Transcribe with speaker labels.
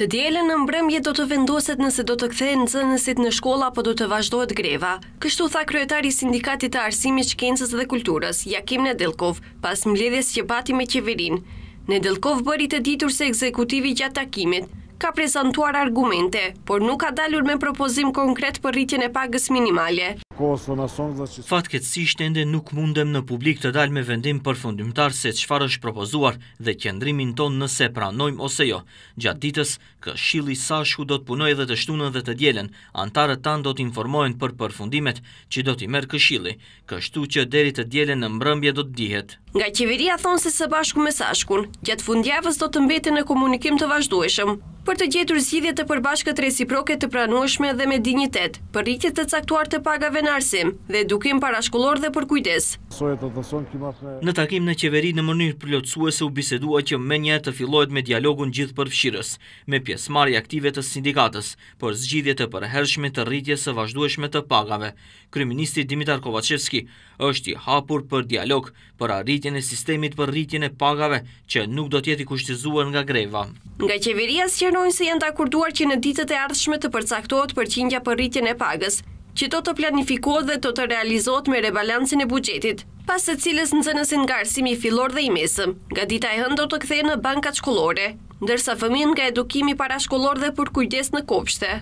Speaker 1: Të djelen në mbrëmje do të vendoset nëse do të kthejnë në zënësit në shkolla apo do të vazhdojt greva. Kështu tha kryetari Sindikatit Arsimi Shkencës dhe Kulturës, Jakim Nedelkov, pas mledhjes që pati me qeverin. Nedelkov bëri të ditur se ekzekutivi gjatë takimit ka prezentuar argumente, por nuk ka dalur me propozim konkret për rritjen e pagës minimale
Speaker 2: si ende nuk mundem në publik të dalë me vendim përfundimtar se çfarë është propozuar dhe kjendrimin ton nëse pranojmë ose jo. Gjatë ditës, Këshilli Sashku do të punojë edhe të shtunën dhe të dielën. Antarët tan do të informohen për përfundimet që do t'i merr Këshilli, kështu që deri të dielën në mbrëmje do të dihet.
Speaker 1: Nga qeveria thonë se së bashku me Sashkun, gjatë fundjavës do të mbeti në komunikim të vazhdueshëm për të gjetur zgjidhje të përbashkët reciproke të pranueshme dhe me dinjitet, për rritjet të caktuar të pagave në arsim dhe edukim parashkollor dhe për kujdes. Në
Speaker 2: takim në qeveri në mënyrë plotësuese u bisedua që më të fillohet me dialogun gjithë fshirës, me pjesëmarrje aktive të sindikatës, për zgjidhje të përhershme të rritjes së vazhdueshme të pagave. Kryministi Dimitar Kovacevski është i hapur për dialog për arritjen e sistemit për rritjen e pagave që nuk do të jetë i kushtizuar nga greva.
Speaker 1: Nga qeveria së qërnojnë se janë të akurduar që në ditët e ardhshme të përcaktohet për qindja për rritjen e pagës, që do të planifikohet dhe do të realizohet me rebalancin e bugjetit, pas të cilës në zënësin nga i filor dhe i mesëm, nga dita e hëndo të kthejnë në bankat shkullore, ndërsa fëmin nga edukimi para shkullor dhe për kujdes në kopshte.